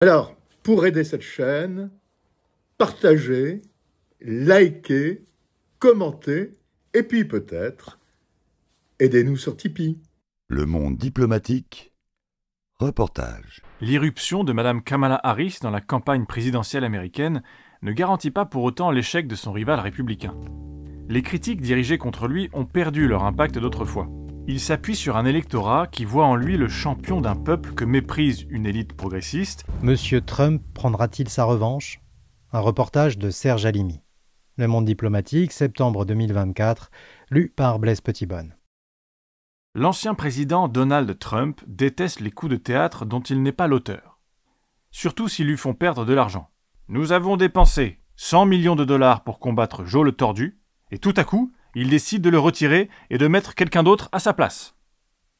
Alors, pour aider cette chaîne, partagez, likez, commentez, et puis peut-être, aidez-nous sur Tipeee. Le monde diplomatique, reportage. L'irruption de Mme Kamala Harris dans la campagne présidentielle américaine ne garantit pas pour autant l'échec de son rival républicain. Les critiques dirigées contre lui ont perdu leur impact d'autrefois il s'appuie sur un électorat qui voit en lui le champion d'un peuple que méprise une élite progressiste. Monsieur Trump prendra-t-il sa revanche Un reportage de Serge Alimi. Le Monde diplomatique, septembre 2024, lu par Blaise Petitbonne. L'ancien président Donald Trump déteste les coups de théâtre dont il n'est pas l'auteur, surtout s'ils lui font perdre de l'argent. Nous avons dépensé 100 millions de dollars pour combattre Joe le tordu, et tout à coup, il décide de le retirer et de mettre quelqu'un d'autre à sa place.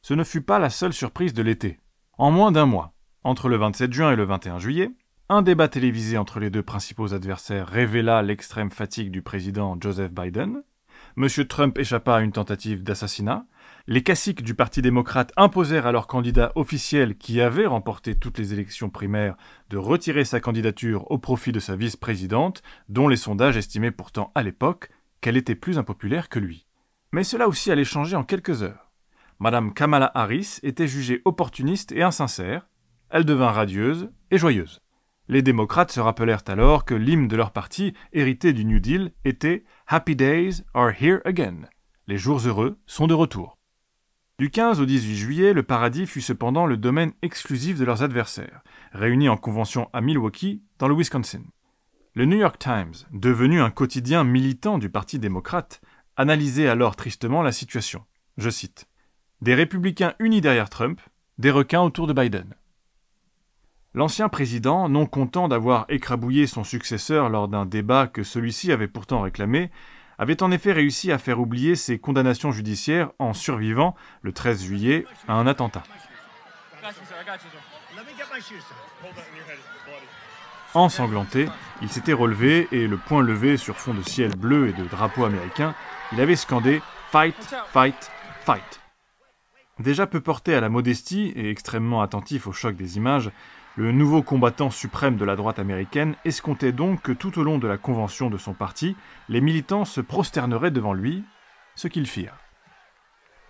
Ce ne fut pas la seule surprise de l'été. En moins d'un mois, entre le 27 juin et le 21 juillet, un débat télévisé entre les deux principaux adversaires révéla l'extrême fatigue du président Joseph Biden. M. Trump échappa à une tentative d'assassinat. Les caciques du Parti démocrate imposèrent à leur candidat officiel, qui avait remporté toutes les élections primaires, de retirer sa candidature au profit de sa vice-présidente, dont les sondages estimaient pourtant à l'époque qu'elle était plus impopulaire que lui. Mais cela aussi allait changer en quelques heures. Madame Kamala Harris était jugée opportuniste et insincère, elle devint radieuse et joyeuse. Les démocrates se rappelèrent alors que l'hymne de leur parti, hérité du New Deal, était Happy Days are here again. Les jours heureux sont de retour. Du 15 au 18 juillet, le paradis fut cependant le domaine exclusif de leurs adversaires, réunis en convention à Milwaukee, dans le Wisconsin. Le New York Times, devenu un quotidien militant du Parti démocrate, analysait alors tristement la situation. Je cite Des républicains unis derrière Trump, des requins autour de Biden. L'ancien président, non content d'avoir écrabouillé son successeur lors d'un débat que celui-ci avait pourtant réclamé, avait en effet réussi à faire oublier ses condamnations judiciaires en survivant, le 13 juillet, à un attentat. Ensanglanté, il s'était relevé et, le poing levé sur fond de ciel bleu et de drapeau américain, il avait scandé Fight, fight, fight. Déjà peu porté à la modestie et extrêmement attentif au choc des images, le nouveau combattant suprême de la droite américaine escomptait donc que tout au long de la convention de son parti, les militants se prosterneraient devant lui, ce qu'ils firent.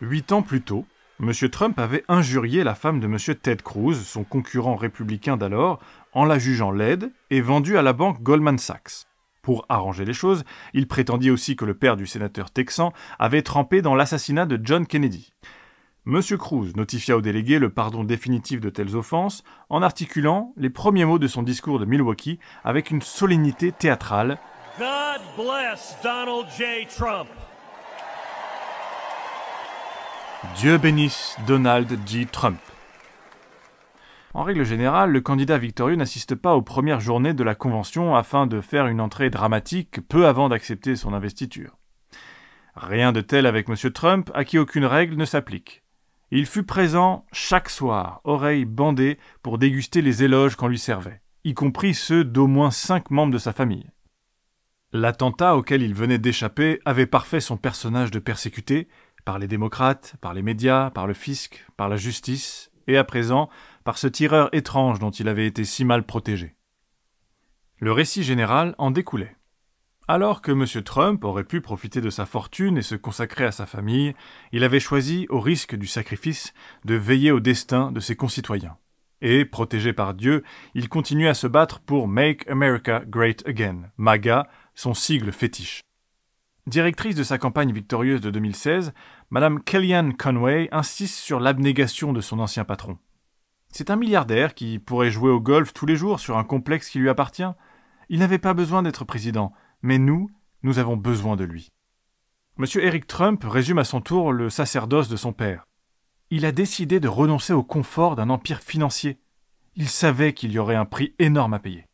Huit ans plus tôt, M. Trump avait injurié la femme de M. Ted Cruz, son concurrent républicain d'alors, en la jugeant laide et vendue à la banque Goldman Sachs. Pour arranger les choses, il prétendit aussi que le père du sénateur texan avait trempé dans l'assassinat de John Kennedy. M. Cruz notifia aux délégués le pardon définitif de telles offenses en articulant les premiers mots de son discours de Milwaukee avec une solennité théâtrale. God bless Donald J. Trump. Dieu bénisse Donald J. Trump. En règle générale, le candidat victorieux n'assiste pas aux premières journées de la convention afin de faire une entrée dramatique peu avant d'accepter son investiture. Rien de tel avec M. Trump, à qui aucune règle ne s'applique. Il fut présent chaque soir, oreilles bandées, pour déguster les éloges qu'on lui servait, y compris ceux d'au moins cinq membres de sa famille. L'attentat auquel il venait d'échapper avait parfait son personnage de persécuté, par les démocrates, par les médias, par le fisc, par la justice, et à présent par ce tireur étrange dont il avait été si mal protégé. Le récit général en découlait. Alors que M. Trump aurait pu profiter de sa fortune et se consacrer à sa famille, il avait choisi, au risque du sacrifice, de veiller au destin de ses concitoyens. Et, protégé par Dieu, il continue à se battre pour Make America Great Again, MAGA, son sigle fétiche. Directrice de sa campagne victorieuse de 2016, Madame Kellyanne Conway insiste sur l'abnégation de son ancien patron. C'est un milliardaire qui pourrait jouer au golf tous les jours sur un complexe qui lui appartient. Il n'avait pas besoin d'être président, mais nous, nous avons besoin de lui. Monsieur Eric Trump résume à son tour le sacerdoce de son père. Il a décidé de renoncer au confort d'un empire financier. Il savait qu'il y aurait un prix énorme à payer.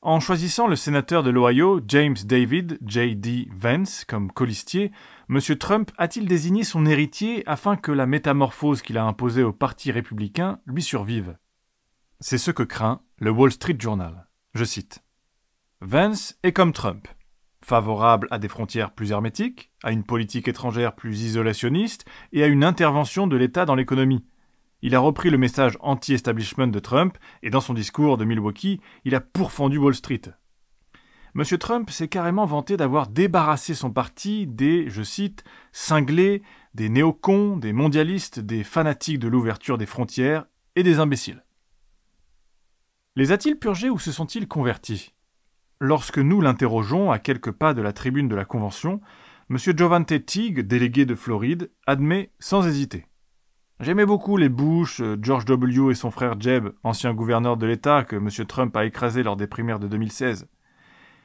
En choisissant le sénateur de l'Ohio, James David J.D. Vance, comme colistier, M. Trump a-t-il désigné son héritier afin que la métamorphose qu'il a imposée au Parti républicain lui survive C'est ce que craint le Wall Street Journal. Je cite Vance est comme Trump, favorable à des frontières plus hermétiques, à une politique étrangère plus isolationniste et à une intervention de l'État dans l'économie. Il a repris le message anti-establishment de Trump et dans son discours de Milwaukee, il a pourfendu Wall Street. M. Trump s'est carrément vanté d'avoir débarrassé son parti des, je cite, cinglés, des néocons, des mondialistes, des fanatiques de l'ouverture des frontières et des imbéciles. Les a-t-il purgés ou se sont-ils convertis Lorsque nous l'interrogeons à quelques pas de la tribune de la Convention, M. Giovanni Teague, délégué de Floride, admet sans hésiter J'aimais beaucoup les Bush, euh, George W. et son frère Jeb, ancien gouverneur de l'État que M. Trump a écrasé lors des primaires de 2016.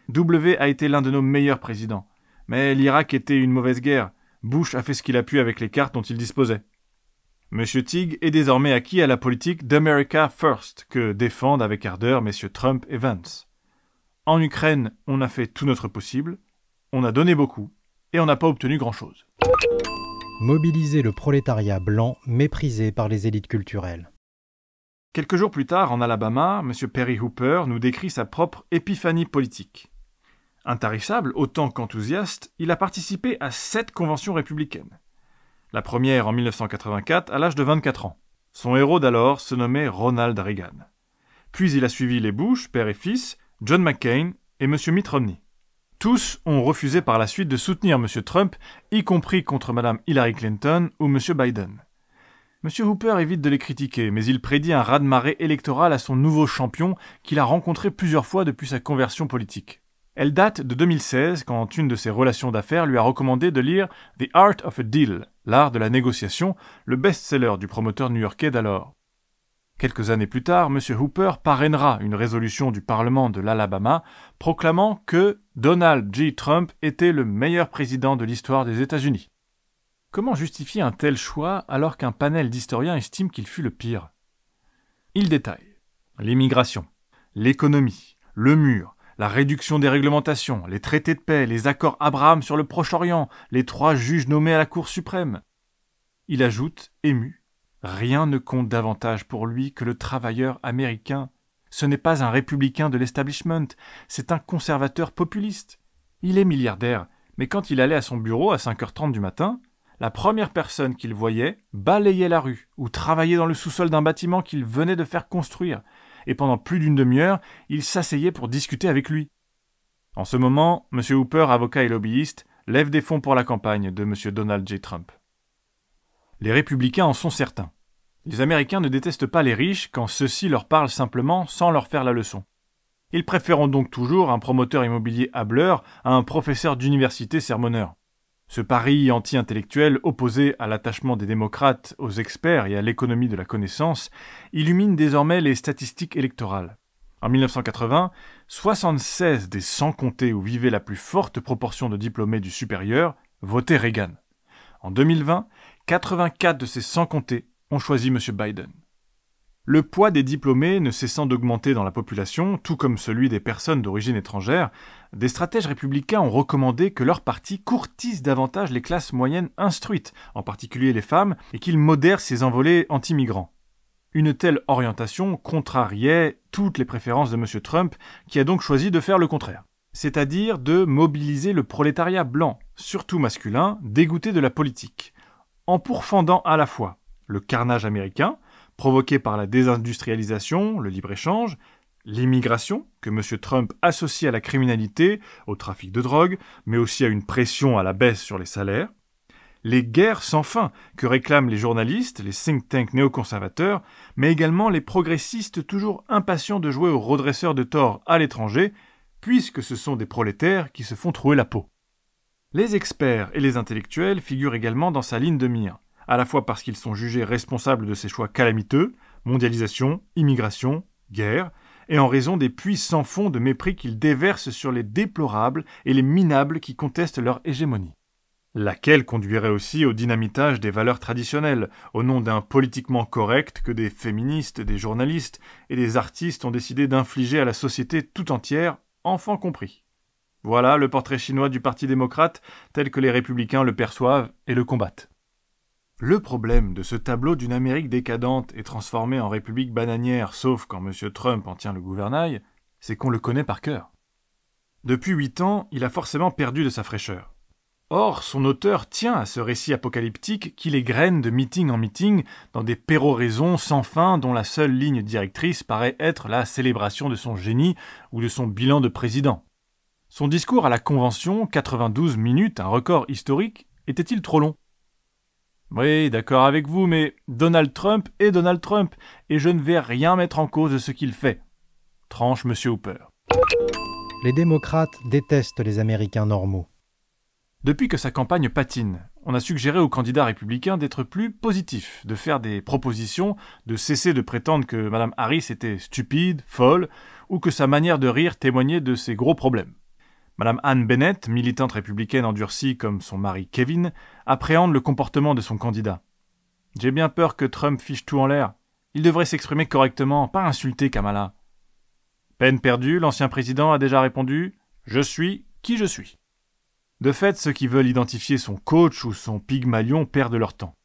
W a été l'un de nos meilleurs présidents. Mais l'Irak était une mauvaise guerre. Bush a fait ce qu'il a pu avec les cartes dont il disposait. M. Tig est désormais acquis à la politique d'America First, que défendent avec ardeur M. Trump et Vance. En Ukraine, on a fait tout notre possible, on a donné beaucoup, et on n'a pas obtenu grand-chose mobiliser le prolétariat blanc méprisé par les élites culturelles. Quelques jours plus tard, en Alabama, M. Perry Hooper nous décrit sa propre épiphanie politique. Intarissable autant qu'enthousiaste, il a participé à sept conventions républicaines. La première en 1984 à l'âge de 24 ans. Son héros d'alors se nommait Ronald Reagan. Puis il a suivi les Bush, père et fils, John McCain et M. Mitt Romney. Tous ont refusé par la suite de soutenir M. Trump, y compris contre Mme Hillary Clinton ou M. Biden. M. Hooper évite de les critiquer, mais il prédit un raz-de-marée électoral à son nouveau champion qu'il a rencontré plusieurs fois depuis sa conversion politique. Elle date de 2016, quand une de ses relations d'affaires lui a recommandé de lire The Art of a Deal, l'art de la négociation, le best-seller du promoteur new-yorkais d'alors. Quelques années plus tard, M. Hooper parrainera une résolution du Parlement de l'Alabama proclamant que Donald J. Trump était le meilleur président de l'histoire des États-Unis. Comment justifier un tel choix alors qu'un panel d'historiens estime qu'il fut le pire Il détaille l'immigration, l'économie, le mur, la réduction des réglementations, les traités de paix, les accords Abraham sur le Proche-Orient, les trois juges nommés à la Cour suprême. Il ajoute, ému, Rien ne compte davantage pour lui que le travailleur américain. Ce n'est pas un républicain de l'establishment, c'est un conservateur populiste. Il est milliardaire, mais quand il allait à son bureau à 5h30 du matin, la première personne qu'il voyait balayait la rue ou travaillait dans le sous-sol d'un bâtiment qu'il venait de faire construire, et pendant plus d'une demi-heure, il s'asseyait pour discuter avec lui. En ce moment, M. Hooper, avocat et lobbyiste, lève des fonds pour la campagne de M. Donald J. Trump. Les républicains en sont certains. Les Américains ne détestent pas les riches quand ceux-ci leur parlent simplement sans leur faire la leçon. Ils préfèrent donc toujours un promoteur immobilier hableur à un professeur d'université sermonneur. Ce pari anti-intellectuel opposé à l'attachement des démocrates aux experts et à l'économie de la connaissance illumine désormais les statistiques électorales. En 1980, 76 des 100 comtés où vivait la plus forte proportion de diplômés du supérieur votaient Reagan. En 2020, 84 de ces 100 comtés choisi M. Biden. Le poids des diplômés ne cessant d'augmenter dans la population, tout comme celui des personnes d'origine étrangère, des stratèges républicains ont recommandé que leur parti courtise davantage les classes moyennes instruites, en particulier les femmes, et qu'il modère ses envolées anti-migrants. Une telle orientation contrariait toutes les préférences de M. Trump, qui a donc choisi de faire le contraire. C'est-à-dire de mobiliser le prolétariat blanc, surtout masculin, dégoûté de la politique, en pourfendant à la fois le carnage américain, provoqué par la désindustrialisation, le libre-échange, l'immigration, que M. Trump associe à la criminalité, au trafic de drogue, mais aussi à une pression à la baisse sur les salaires, les guerres sans fin que réclament les journalistes, les think tanks néoconservateurs, mais également les progressistes toujours impatients de jouer aux redresseurs de tort à l'étranger, puisque ce sont des prolétaires qui se font trouer la peau. Les experts et les intellectuels figurent également dans sa ligne de mire à la fois parce qu'ils sont jugés responsables de ces choix calamiteux, mondialisation, immigration, guerre, et en raison des puits sans fond de mépris qu'ils déversent sur les déplorables et les minables qui contestent leur hégémonie. Laquelle conduirait aussi au dynamitage des valeurs traditionnelles, au nom d'un politiquement correct que des féministes, des journalistes et des artistes ont décidé d'infliger à la société tout entière, enfants compris. Voilà le portrait chinois du Parti démocrate tel que les républicains le perçoivent et le combattent. Le problème de ce tableau d'une Amérique décadente et transformée en république bananière, sauf quand M. Trump en tient le gouvernail, c'est qu'on le connaît par cœur. Depuis huit ans, il a forcément perdu de sa fraîcheur. Or, son auteur tient à ce récit apocalyptique qu'il graine de meeting en meeting dans des péroraisons sans fin dont la seule ligne directrice paraît être la célébration de son génie ou de son bilan de président. Son discours à la Convention, 92 minutes, un record historique, était-il trop long oui, d'accord avec vous, mais Donald Trump est Donald Trump, et je ne vais rien mettre en cause de ce qu'il fait. Tranche Monsieur Hooper. Les démocrates détestent les Américains normaux. Depuis que sa campagne patine, on a suggéré aux candidats républicains d'être plus positif, de faire des propositions, de cesser de prétendre que Mme Harris était stupide, folle, ou que sa manière de rire témoignait de ses gros problèmes. Madame Anne Bennett, militante républicaine endurcie comme son mari Kevin, appréhende le comportement de son candidat. J'ai bien peur que Trump fiche tout en l'air. Il devrait s'exprimer correctement, pas insulter Kamala. Peine perdue, l'ancien président a déjà répondu Je suis qui je suis. De fait, ceux qui veulent identifier son coach ou son pygmalion perdent leur temps.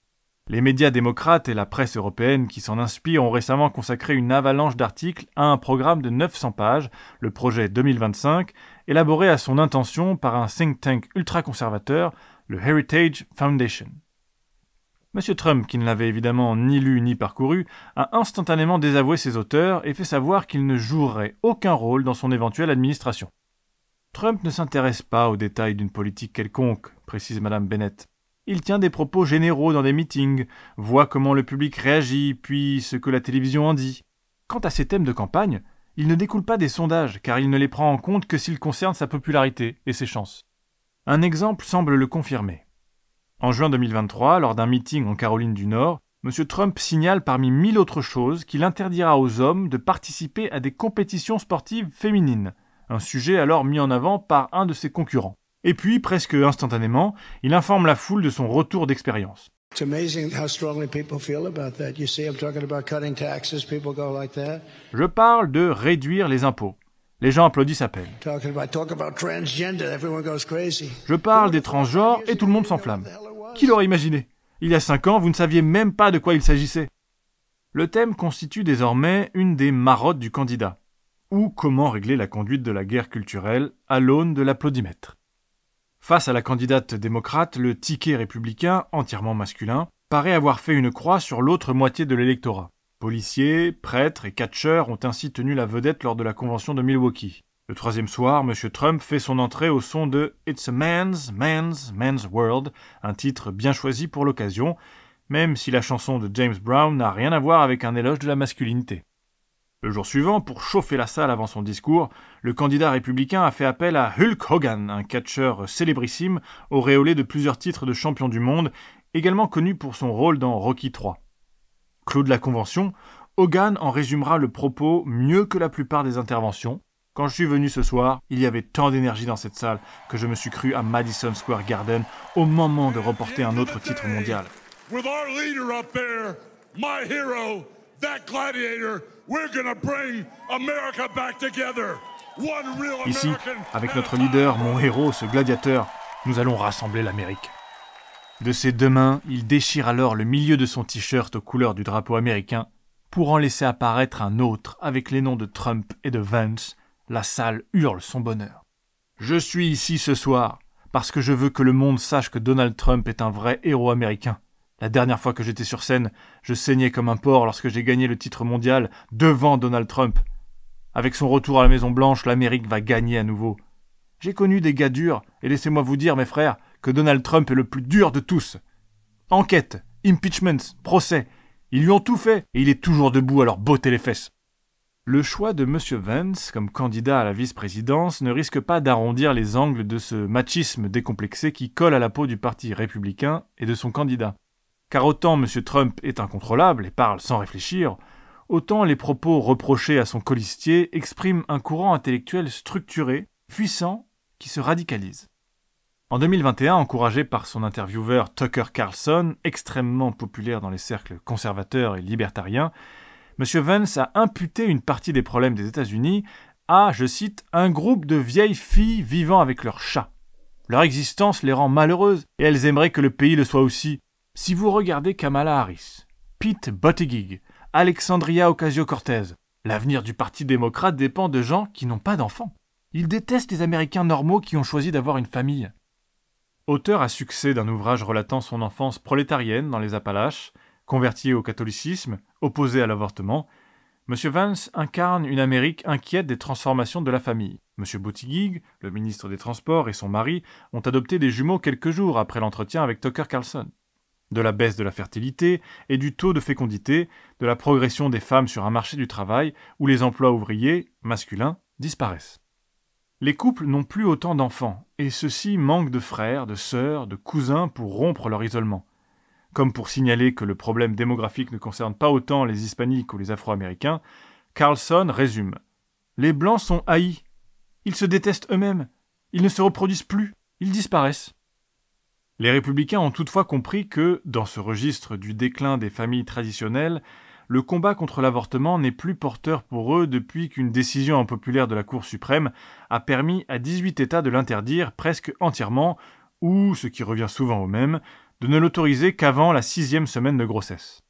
Les médias démocrates et la presse européenne qui s'en inspirent ont récemment consacré une avalanche d'articles à un programme de 900 pages, le projet 2025, élaboré à son intention par un think tank ultra-conservateur, le Heritage Foundation. M. Trump, qui ne l'avait évidemment ni lu ni parcouru, a instantanément désavoué ses auteurs et fait savoir qu'il ne jouerait aucun rôle dans son éventuelle administration. Trump ne s'intéresse pas aux détails d'une politique quelconque, précise Mme Bennett. Il tient des propos généraux dans des meetings, voit comment le public réagit, puis ce que la télévision en dit. Quant à ses thèmes de campagne, il ne découle pas des sondages, car il ne les prend en compte que s'il concerne sa popularité et ses chances. Un exemple semble le confirmer. En juin 2023, lors d'un meeting en Caroline du Nord, M. Trump signale parmi mille autres choses qu'il interdira aux hommes de participer à des compétitions sportives féminines, un sujet alors mis en avant par un de ses concurrents. Et puis, presque instantanément, il informe la foule de son retour d'expérience. It's amazing how strongly people feel about that. You see, I'm talking about cutting taxes. People go like that. Je parle de réduire les impôts. Les gens applaudissent à peine. Je parle des transgenres et tout le monde s'enflamme. Qui l'aurait imaginé Il y a cinq ans, vous ne saviez même pas de quoi il s'agissait. Le thème constitue désormais une des marottes du candidat. Ou comment régler la conduite de la guerre culturelle à l'aune de l'applaudimètre. Face à la candidate démocrate, le ticket républicain, entièrement masculin, paraît avoir fait une croix sur l'autre moitié de l'électorat. Policiers, prêtres et catcheurs ont ainsi tenu la vedette lors de la convention de Milwaukee. Le troisième soir, M. Trump fait son entrée au son de It's a Man's, Man's, Man's World, un titre bien choisi pour l'occasion, même si la chanson de James Brown n'a rien à voir avec un éloge de la masculinité. Le jour suivant, pour chauffer la salle avant son discours, le candidat républicain a fait appel à Hulk Hogan, un catcheur célébrissime, auréolé de plusieurs titres de champion du monde, également connu pour son rôle dans Rocky III. Clos de la convention, Hogan en résumera le propos mieux que la plupart des interventions. Quand je suis venu ce soir, il y avait tant d'énergie dans cette salle que je me suis cru à Madison Square Garden au moment de remporter un autre titre mondial. Ici, avec notre leader, mon héros, ce gladiateur, nous allons rassembler l'Amérique. De ses deux mains, il déchire alors le milieu de son t-shirt aux couleurs du drapeau américain pour en laisser apparaître un autre avec les noms de Trump et de Vance. La salle hurle son bonheur. Je suis ici ce soir parce que je veux que le monde sache que Donald Trump est un vrai héros américain. La dernière fois que j'étais sur scène, je saignais comme un porc lorsque j'ai gagné le titre mondial devant Donald Trump. Avec son retour à la Maison Blanche, l'Amérique va gagner à nouveau. J'ai connu des gars durs, et laissez-moi vous dire, mes frères, que Donald Trump est le plus dur de tous. Enquête, impeachment, procès, ils lui ont tout fait, et il est toujours debout à leur botter les fesses. Le choix de M. Vance comme candidat à la vice-présidence ne risque pas d'arrondir les angles de ce machisme décomplexé qui colle à la peau du Parti républicain et de son candidat. Car autant M. Trump est incontrôlable et parle sans réfléchir, autant les propos reprochés à son colistier expriment un courant intellectuel structuré, puissant, qui se radicalise. En 2021, encouragé par son intervieweur Tucker Carlson, extrêmement populaire dans les cercles conservateurs et libertariens, M. Vance a imputé une partie des problèmes des États-Unis à, je cite, un groupe de vieilles filles vivant avec leurs chats. Leur existence les rend malheureuses et elles aimeraient que le pays le soit aussi. Si vous regardez Kamala Harris, Pete Buttigieg, Alexandria Ocasio-Cortez, l'avenir du Parti démocrate dépend de gens qui n'ont pas d'enfants. Ils détestent les Américains normaux qui ont choisi d'avoir une famille. Auteur à succès d'un ouvrage relatant son enfance prolétarienne dans les Appalaches, converti au catholicisme, opposé à l'avortement, M. Vance incarne une Amérique inquiète des transformations de la famille. M. Buttigieg, le ministre des Transports, et son mari ont adopté des jumeaux quelques jours après l'entretien avec Tucker Carlson de la baisse de la fertilité et du taux de fécondité, de la progression des femmes sur un marché du travail où les emplois ouvriers, masculins, disparaissent. Les couples n'ont plus autant d'enfants, et ceux-ci manquent de frères, de sœurs, de cousins pour rompre leur isolement. Comme pour signaler que le problème démographique ne concerne pas autant les hispaniques ou les afro-américains, Carlson résume Les blancs sont haïs. Ils se détestent eux-mêmes. Ils ne se reproduisent plus. Ils disparaissent. Les républicains ont toutefois compris que, dans ce registre du déclin des familles traditionnelles, le combat contre l'avortement n'est plus porteur pour eux depuis qu'une décision impopulaire de la Cour suprême a permis à 18 États de l'interdire presque entièrement, ou, ce qui revient souvent au même, de ne l'autoriser qu'avant la sixième semaine de grossesse.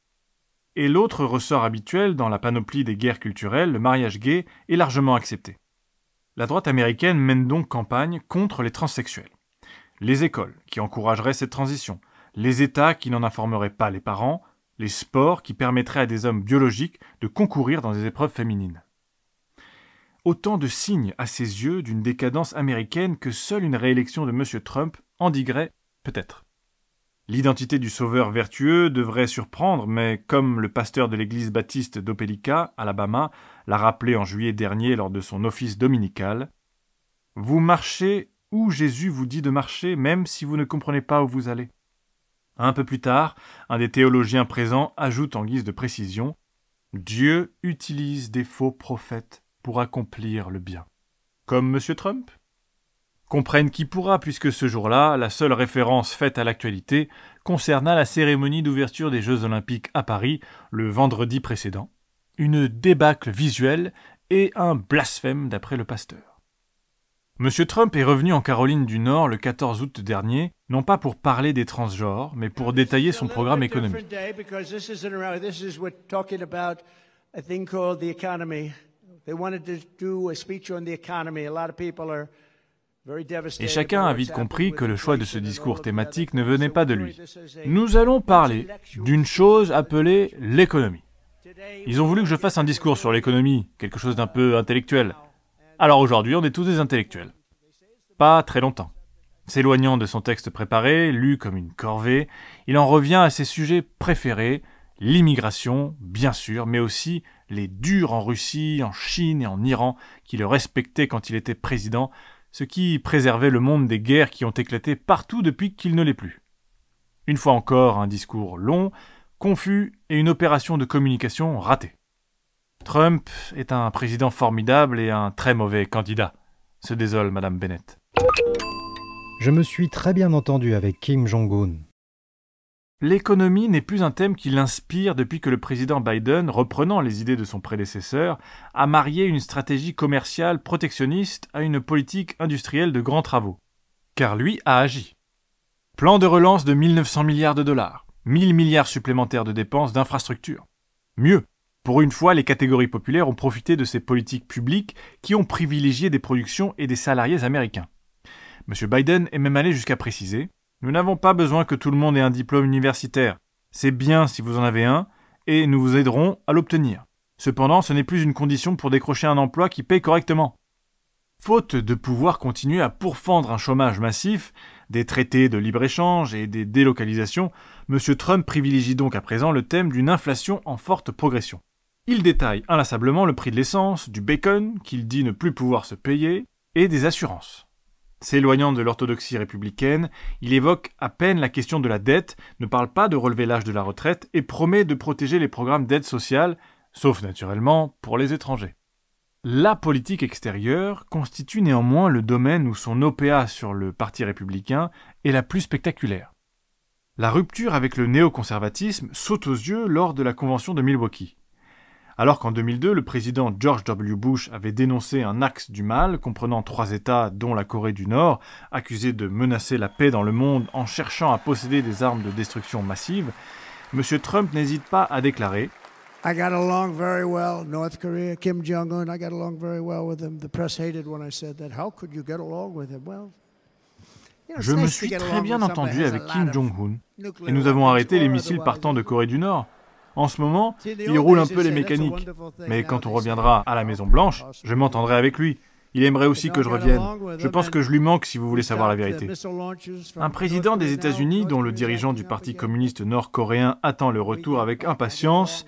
Et l'autre ressort habituel dans la panoplie des guerres culturelles, le mariage gay, est largement accepté. La droite américaine mène donc campagne contre les transsexuels les écoles qui encourageraient cette transition, les États qui n'en informeraient pas les parents, les sports qui permettraient à des hommes biologiques de concourir dans des épreuves féminines. Autant de signes à ses yeux d'une décadence américaine que seule une réélection de M. Trump endiguerait peut-être. L'identité du sauveur vertueux devrait surprendre, mais comme le pasteur de l'église baptiste d'Opelika, Alabama, l'a rappelé en juillet dernier lors de son office dominical, vous marchez où Jésus vous dit de marcher, même si vous ne comprenez pas où vous allez. Un peu plus tard, un des théologiens présents ajoute en guise de précision Dieu utilise des faux prophètes pour accomplir le bien. Comme M. Trump Comprenne qui pourra, puisque ce jour-là, la seule référence faite à l'actualité concerna la cérémonie d'ouverture des Jeux Olympiques à Paris le vendredi précédent, une débâcle visuelle et un blasphème d'après le pasteur. M. Trump est revenu en Caroline du Nord le 14 août dernier, non pas pour parler des transgenres, mais pour détailler son programme économique. Et chacun a vite compris que le choix de ce discours thématique ne venait pas de lui. Nous allons parler d'une chose appelée l'économie. Ils ont voulu que je fasse un discours sur l'économie, quelque chose d'un peu intellectuel. Alors aujourd'hui, on est tous des intellectuels. Pas très longtemps. S'éloignant de son texte préparé, lu comme une corvée, il en revient à ses sujets préférés, l'immigration, bien sûr, mais aussi les durs en Russie, en Chine et en Iran, qui le respectaient quand il était président, ce qui préservait le monde des guerres qui ont éclaté partout depuis qu'il ne l'est plus. Une fois encore, un discours long, confus et une opération de communication ratée. Trump est un président formidable et un très mauvais candidat, se désole Madame Bennett. Je me suis très bien entendu avec Kim Jong-un. L'économie n'est plus un thème qui l'inspire depuis que le président Biden, reprenant les idées de son prédécesseur, a marié une stratégie commerciale protectionniste à une politique industrielle de grands travaux. Car lui a agi. Plan de relance de 1900 milliards de dollars, 1000 milliards supplémentaires de dépenses d'infrastructures. Mieux, pour une fois, les catégories populaires ont profité de ces politiques publiques qui ont privilégié des productions et des salariés américains. M. Biden est même allé jusqu'à préciser Nous n'avons pas besoin que tout le monde ait un diplôme universitaire. C'est bien si vous en avez un, et nous vous aiderons à l'obtenir. Cependant, ce n'est plus une condition pour décrocher un emploi qui paye correctement. Faute de pouvoir continuer à pourfendre un chômage massif, des traités de libre-échange et des délocalisations, M. Trump privilégie donc à présent le thème d'une inflation en forte progression. Il détaille inlassablement le prix de l'essence, du bacon, qu'il dit ne plus pouvoir se payer, et des assurances. S'éloignant de l'orthodoxie républicaine, il évoque à peine la question de la dette, ne parle pas de relever l'âge de la retraite et promet de protéger les programmes d'aide sociale, sauf naturellement pour les étrangers. La politique extérieure constitue néanmoins le domaine où son OPA sur le Parti républicain est la plus spectaculaire. La rupture avec le néoconservatisme saute aux yeux lors de la Convention de Milwaukee. Alors qu'en 2002, le président George W. Bush avait dénoncé un axe du mal comprenant trois États, dont la Corée du Nord, accusé de menacer la paix dans le monde en cherchant à posséder des armes de destruction massive, M. Trump n'hésite pas à déclarer I got along very well, North Korea, Kim Jong Un. I got along very well with him. The press hated when I said that. How could you get along with him? Well, je me suis très bien entendu avec Kim Jong-un et nous avons arrêté les missiles partant de Corée du Nord. En ce moment, il roule un peu les mécaniques. Mais hein, quand on reviendra à la Maison Blanche, ah, je m'entendrai avec lui. Il aimerait aussi que je revienne. Je pense que je lui manque si vous voulez savoir la vérité. Uh, un président des États-Unis dont le dirigeant du Parti communiste nord-coréen attend le retour avec impatience,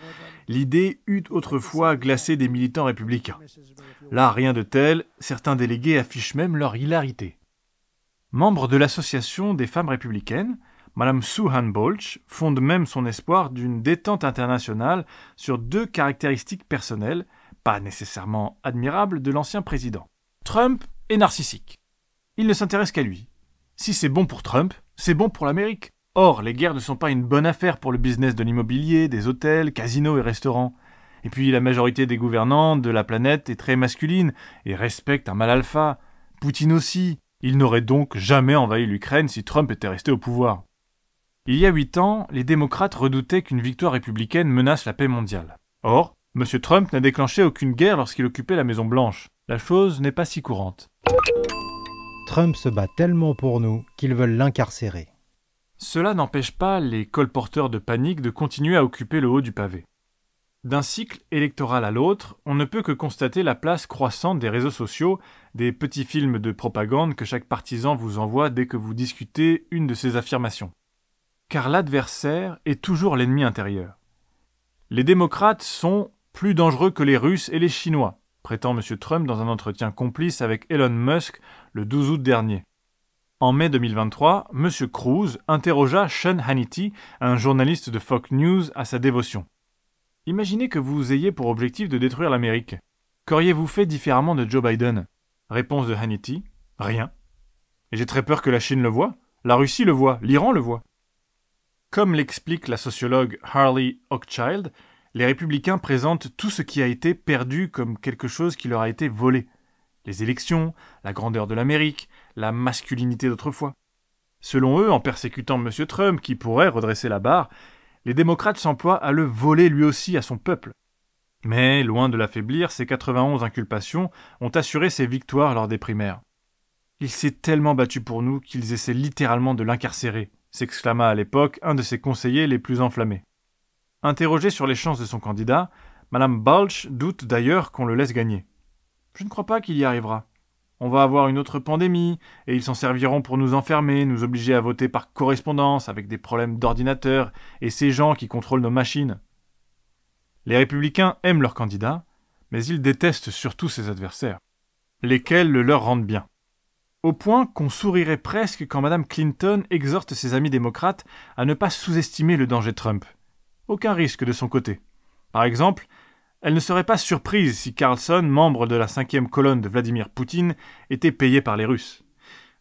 l'idée eut autrefois glacé des militants républicains. Là, rien de tel, certains délégués affichent même leur hilarité. Membre de l'Association des femmes républicaines, Madame Suhan Bolch fonde même son espoir d'une détente internationale sur deux caractéristiques personnelles, pas nécessairement admirables, de l'ancien président. Trump est narcissique. Il ne s'intéresse qu'à lui. Si c'est bon pour Trump, c'est bon pour l'Amérique. Or, les guerres ne sont pas une bonne affaire pour le business de l'immobilier, des hôtels, casinos et restaurants. Et puis la majorité des gouvernants de la planète est très masculine et respecte un mal alpha. Poutine aussi. Il n'aurait donc jamais envahi l'Ukraine si Trump était resté au pouvoir. Il y a huit ans, les démocrates redoutaient qu'une victoire républicaine menace la paix mondiale. Or, M. Trump n'a déclenché aucune guerre lorsqu'il occupait la Maison Blanche. La chose n'est pas si courante. Trump se bat tellement pour nous qu'ils veulent l'incarcérer. Cela n'empêche pas les colporteurs de panique de continuer à occuper le haut du pavé. D'un cycle électoral à l'autre, on ne peut que constater la place croissante des réseaux sociaux, des petits films de propagande que chaque partisan vous envoie dès que vous discutez une de ses affirmations car l'adversaire est toujours l'ennemi intérieur. Les démocrates sont plus dangereux que les Russes et les Chinois, prétend M. Trump dans un entretien complice avec Elon Musk le 12 août dernier. En mai 2023, M. Cruz interrogea Sean Hannity, un journaliste de Fox News, à sa dévotion. Imaginez que vous ayez pour objectif de détruire l'Amérique. Qu'auriez-vous fait différemment de Joe Biden Réponse de Hannity Rien. Et j'ai très peur que la Chine le voie, la Russie le voit, l'Iran le voit. Comme l'explique la sociologue Harley Hochschild, les républicains présentent tout ce qui a été perdu comme quelque chose qui leur a été volé. Les élections, la grandeur de l'Amérique, la masculinité d'autrefois. Selon eux, en persécutant M. Trump, qui pourrait redresser la barre, les démocrates s'emploient à le voler lui aussi à son peuple. Mais, loin de l'affaiblir, ces 91 inculpations ont assuré ses victoires lors des primaires. Il s'est tellement battu pour nous qu'ils essaient littéralement de l'incarcérer, s'exclama à l'époque un de ses conseillers les plus enflammés. Interrogé sur les chances de son candidat, Madame Balch doute d'ailleurs qu'on le laisse gagner. Je ne crois pas qu'il y arrivera. On va avoir une autre pandémie, et ils s'en serviront pour nous enfermer, nous obliger à voter par correspondance, avec des problèmes d'ordinateur, et ces gens qui contrôlent nos machines. Les républicains aiment leur candidat, mais ils détestent surtout ses adversaires, lesquels le leur rendent bien au point qu'on sourirait presque quand Mme Clinton exhorte ses amis démocrates à ne pas sous-estimer le danger Trump. Aucun risque de son côté. Par exemple, elle ne serait pas surprise si Carlson, membre de la cinquième colonne de Vladimir Poutine, était payé par les Russes.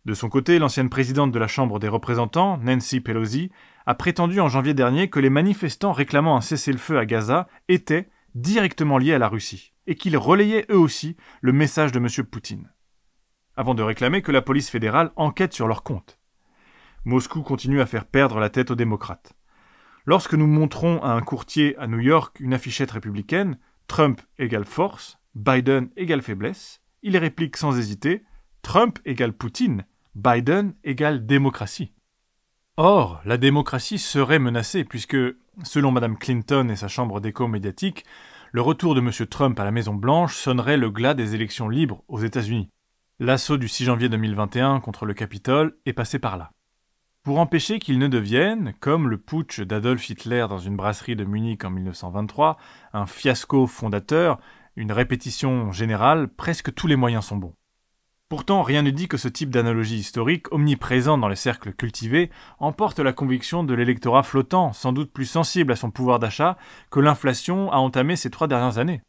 De son côté, l'ancienne présidente de la Chambre des représentants, Nancy Pelosi, a prétendu en janvier dernier que les manifestants réclamant un cessez-le-feu à Gaza étaient directement liés à la Russie, et qu'ils relayaient eux aussi le message de M. Poutine avant de réclamer que la police fédérale enquête sur leur compte. Moscou continue à faire perdre la tête aux démocrates. Lorsque nous montrons à un courtier à New York une affichette républicaine, Trump égale force, Biden égale faiblesse, il réplique sans hésiter Trump égale Poutine, Biden égale démocratie. Or, la démocratie serait menacée puisque, selon Mme Clinton et sa chambre d'écho médiatique, le retour de M. Trump à la Maison-Blanche sonnerait le glas des élections libres aux États-Unis. L'assaut du 6 janvier 2021 contre le Capitole est passé par là. Pour empêcher qu'il ne devienne, comme le putsch d'Adolf Hitler dans une brasserie de Munich en 1923, un fiasco fondateur, une répétition générale, presque tous les moyens sont bons. Pourtant, rien ne dit que ce type d'analogie historique, omniprésent dans les cercles cultivés, emporte la conviction de l'électorat flottant, sans doute plus sensible à son pouvoir d'achat, que l'inflation a entamé ces trois dernières années.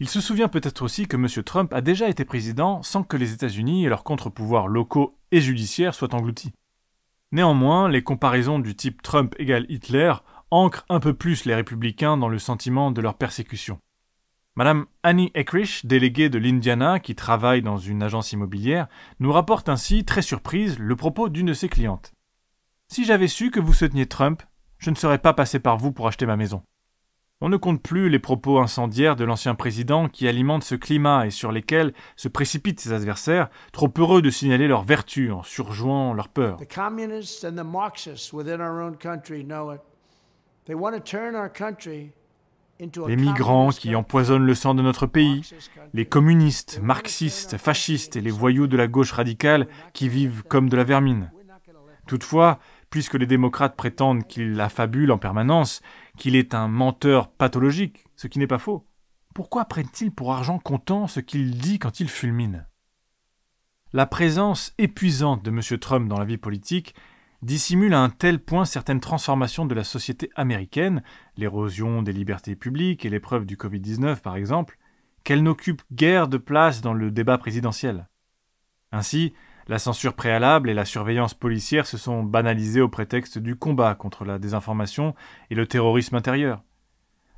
Il se souvient peut-être aussi que M. Trump a déjà été président sans que les États-Unis et leurs contre-pouvoirs locaux et judiciaires soient engloutis. Néanmoins, les comparaisons du type Trump égale Hitler ancrent un peu plus les républicains dans le sentiment de leur persécution. Madame Annie Eckrich, déléguée de l'Indiana qui travaille dans une agence immobilière, nous rapporte ainsi, très surprise, le propos d'une de ses clientes. Si j'avais su que vous souteniez Trump, je ne serais pas passé par vous pour acheter ma maison. On ne compte plus les propos incendiaires de l'ancien président qui alimentent ce climat et sur lesquels se précipitent ses adversaires, trop heureux de signaler leur vertu en surjouant leur peur. Les migrants qui empoisonnent le sang de notre pays, les communistes, marxistes, fascistes et les voyous de la gauche radicale qui vivent comme de la vermine. Toutefois, puisque les démocrates prétendent qu'ils la fabulent en permanence, qu'il est un menteur pathologique, ce qui n'est pas faux, pourquoi prennent-ils pour argent comptant ce qu'il dit quand il fulmine La présence épuisante de M. Trump dans la vie politique dissimule à un tel point certaines transformations de la société américaine, l'érosion des libertés publiques et l'épreuve du Covid-19 par exemple, qu'elle n'occupe guère de place dans le débat présidentiel. Ainsi, la censure préalable et la surveillance policière se sont banalisées au prétexte du combat contre la désinformation et le terrorisme intérieur.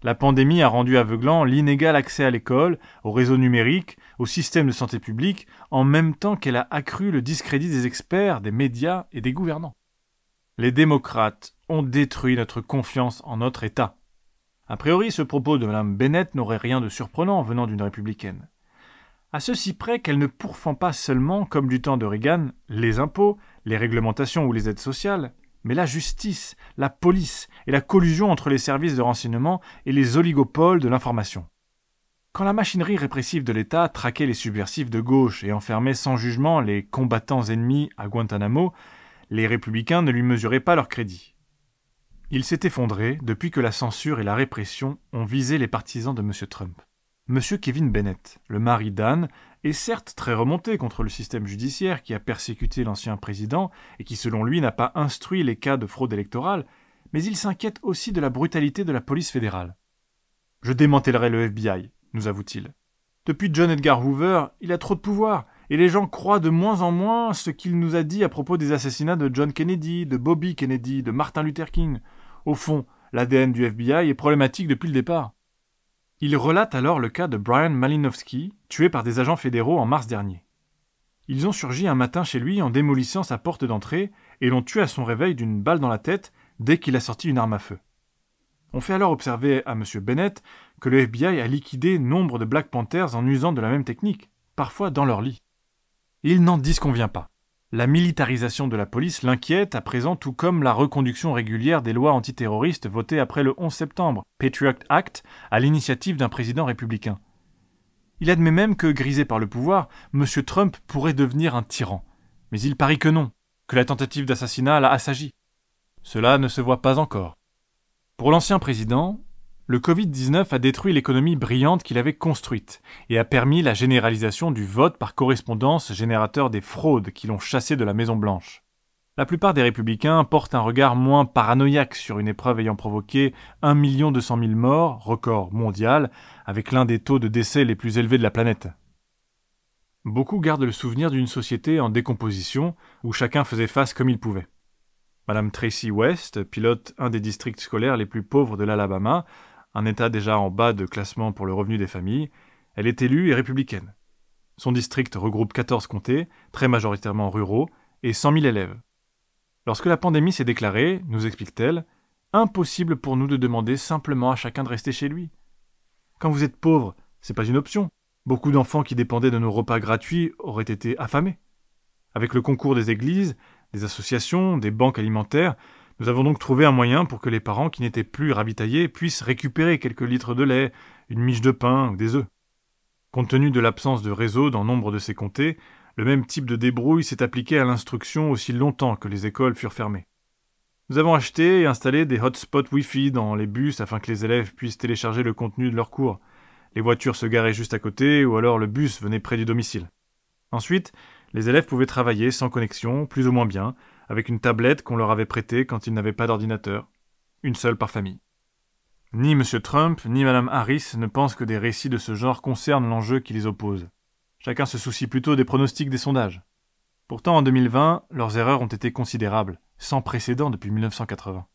La pandémie a rendu aveuglant l'inégal accès à l'école, au réseau numérique, au système de santé publique, en même temps qu'elle a accru le discrédit des experts, des médias et des gouvernants. Les démocrates ont détruit notre confiance en notre État. A priori, ce propos de Mme Bennett n'aurait rien de surprenant venant d'une républicaine à ceci près qu'elle ne pourfend pas seulement, comme du temps de Reagan, les impôts, les réglementations ou les aides sociales, mais la justice, la police et la collusion entre les services de renseignement et les oligopoles de l'information. Quand la machinerie répressive de l'État traquait les subversifs de gauche et enfermait sans jugement les combattants ennemis à Guantanamo, les républicains ne lui mesuraient pas leur crédit. Il s'est effondré depuis que la censure et la répression ont visé les partisans de M. Trump. Monsieur Kevin Bennett, le mari d'Anne, est certes très remonté contre le système judiciaire qui a persécuté l'ancien président et qui, selon lui, n'a pas instruit les cas de fraude électorale, mais il s'inquiète aussi de la brutalité de la police fédérale. Je démantèlerai le FBI, nous avoue-t-il. Depuis John Edgar Hoover, il a trop de pouvoir, et les gens croient de moins en moins ce qu'il nous a dit à propos des assassinats de John Kennedy, de Bobby Kennedy, de Martin Luther King. Au fond, l'ADN du FBI est problématique depuis le départ. Il relate alors le cas de Brian Malinowski, tué par des agents fédéraux en mars dernier. Ils ont surgi un matin chez lui en démolissant sa porte d'entrée et l'ont tué à son réveil d'une balle dans la tête dès qu'il a sorti une arme à feu. On fait alors observer à M. Bennett que le FBI a liquidé nombre de Black Panthers en usant de la même technique, parfois dans leur lit. Il n'en disconvient pas. La militarisation de la police l'inquiète à présent tout comme la reconduction régulière des lois antiterroristes votées après le 11 septembre, Patriot Act, à l'initiative d'un président républicain. Il admet même que, grisé par le pouvoir, M. Trump pourrait devenir un tyran. Mais il parie que non, que la tentative d'assassinat l'a assagi. Cela ne se voit pas encore. Pour l'ancien président, le Covid-19 a détruit l'économie brillante qu'il avait construite et a permis la généralisation du vote par correspondance générateur des fraudes qui l'ont chassé de la Maison-Blanche. La plupart des républicains portent un regard moins paranoïaque sur une épreuve ayant provoqué 1 200 000 morts, record mondial, avec l'un des taux de décès les plus élevés de la planète. Beaucoup gardent le souvenir d'une société en décomposition où chacun faisait face comme il pouvait. Madame Tracy West, pilote un des districts scolaires les plus pauvres de l'Alabama, un État déjà en bas de classement pour le revenu des familles, elle est élue et républicaine. Son district regroupe 14 comtés, très majoritairement ruraux, et 100 000 élèves. Lorsque la pandémie s'est déclarée, nous explique-t-elle, impossible pour nous de demander simplement à chacun de rester chez lui. Quand vous êtes pauvre, c'est pas une option. Beaucoup d'enfants qui dépendaient de nos repas gratuits auraient été affamés. Avec le concours des églises, des associations, des banques alimentaires, nous avons donc trouvé un moyen pour que les parents qui n'étaient plus ravitaillés puissent récupérer quelques litres de lait, une miche de pain ou des œufs. Compte tenu de l'absence de réseau dans nombre de ces comtés, le même type de débrouille s'est appliqué à l'instruction aussi longtemps que les écoles furent fermées. Nous avons acheté et installé des hotspots Wi-Fi dans les bus afin que les élèves puissent télécharger le contenu de leurs cours. Les voitures se garaient juste à côté ou alors le bus venait près du domicile. Ensuite, les élèves pouvaient travailler sans connexion, plus ou moins bien, avec une tablette qu'on leur avait prêtée quand ils n'avaient pas d'ordinateur, une seule par famille. Ni M. Trump, ni Mme Harris ne pensent que des récits de ce genre concernent l'enjeu qui les oppose. Chacun se soucie plutôt des pronostics des sondages. Pourtant, en 2020, leurs erreurs ont été considérables, sans précédent depuis 1980.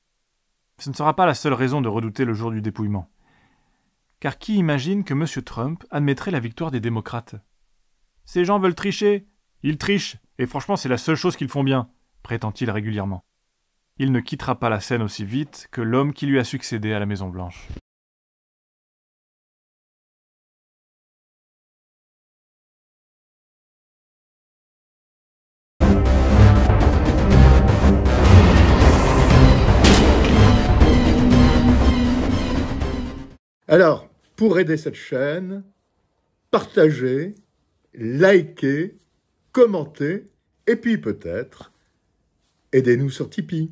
Ce ne sera pas la seule raison de redouter le jour du dépouillement. Car qui imagine que M. Trump admettrait la victoire des démocrates Ces gens veulent tricher Ils trichent, et franchement, c'est la seule chose qu'ils font bien prétend-il régulièrement. Il ne quittera pas la scène aussi vite que l'homme qui lui a succédé à la Maison-Blanche. Alors, pour aider cette chaîne, partagez, likez, commentez, et puis peut-être Aidez-nous sur Tipeee.